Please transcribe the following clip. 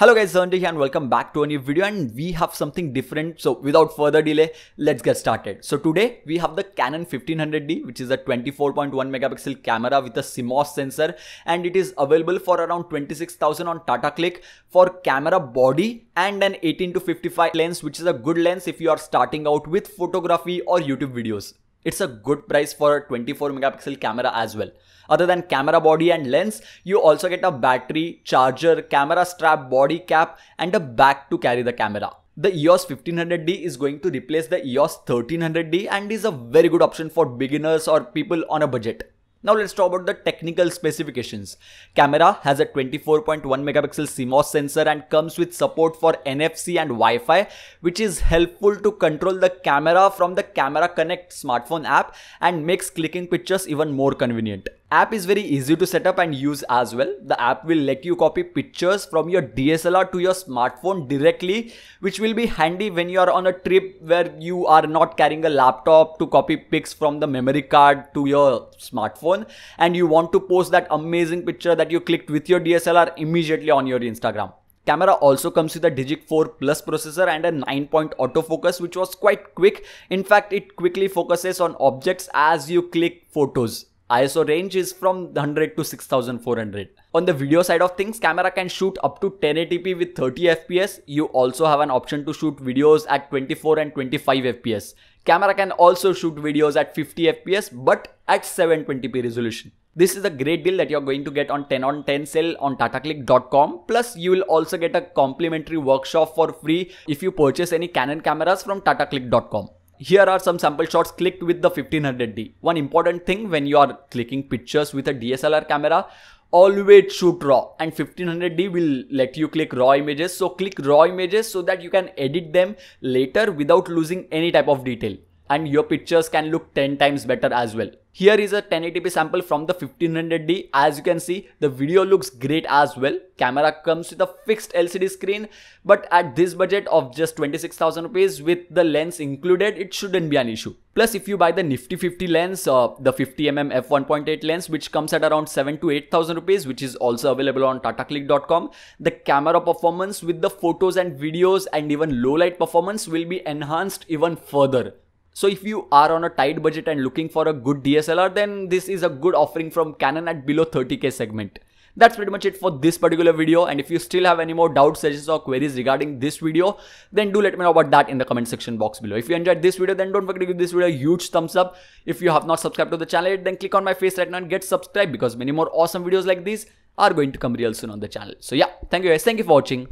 Hello guys, Sunday here and welcome back to a new video and we have something different. So without further delay, let's get started. So today we have the Canon 1500D which is a 24.1 megapixel camera with a CMOS sensor and it is available for around 26,000 on Tata Click for camera body and an 18 to 55 lens which is a good lens if you are starting out with photography or YouTube videos. It's a good price for a 24 megapixel camera as well. Other than camera body and lens, you also get a battery, charger, camera strap, body cap and a bag to carry the camera. The EOS 1500D is going to replace the EOS 1300D and is a very good option for beginners or people on a budget. Now let's talk about the technical specifications. Camera has a 24.1 megapixel CMOS sensor and comes with support for NFC and Wi-Fi which is helpful to control the camera from the Camera Connect smartphone app and makes clicking pictures even more convenient. App is very easy to set up and use as well. The app will let you copy pictures from your DSLR to your smartphone directly, which will be handy when you are on a trip where you are not carrying a laptop to copy pics from the memory card to your smartphone and you want to post that amazing picture that you clicked with your DSLR immediately on your Instagram. Camera also comes with a Digic 4 Plus processor and a 9 point autofocus which was quite quick. In fact, it quickly focuses on objects as you click photos. ISO range is from 100 to 6400. On the video side of things, camera can shoot up to 1080p with 30 fps. You also have an option to shoot videos at 24 and 25 fps. Camera can also shoot videos at 50 fps but at 720p resolution. This is a great deal that you're going to get on 10 on 10 sale on tataclick.com. Plus, you will also get a complimentary workshop for free if you purchase any Canon cameras from tataclick.com. Here are some sample shots clicked with the 1500D. One important thing when you are clicking pictures with a DSLR camera, always shoot raw and 1500D will let you click raw images. So click raw images so that you can edit them later without losing any type of detail and your pictures can look 10 times better as well. Here is a 1080p sample from the 1500D. As you can see, the video looks great as well. Camera comes with a fixed LCD screen, but at this budget of just 26,000 rupees with the lens included, it shouldn't be an issue. Plus, if you buy the Nifty 50 lens, uh, the 50mm f1.8 lens, which comes at around 7 to 8,000 rupees, which is also available on tataclick.com, the camera performance with the photos and videos and even low light performance will be enhanced even further. So if you are on a tight budget and looking for a good DSLR, then this is a good offering from Canon at below 30k segment. That's pretty much it for this particular video and if you still have any more doubts, suggestions or queries regarding this video, then do let me know about that in the comment section box below. If you enjoyed this video, then don't forget to give this video a huge thumbs up. If you have not subscribed to the channel yet, then click on my face right now and get subscribed because many more awesome videos like these are going to come real soon on the channel. So yeah, thank you guys. Thank you for watching.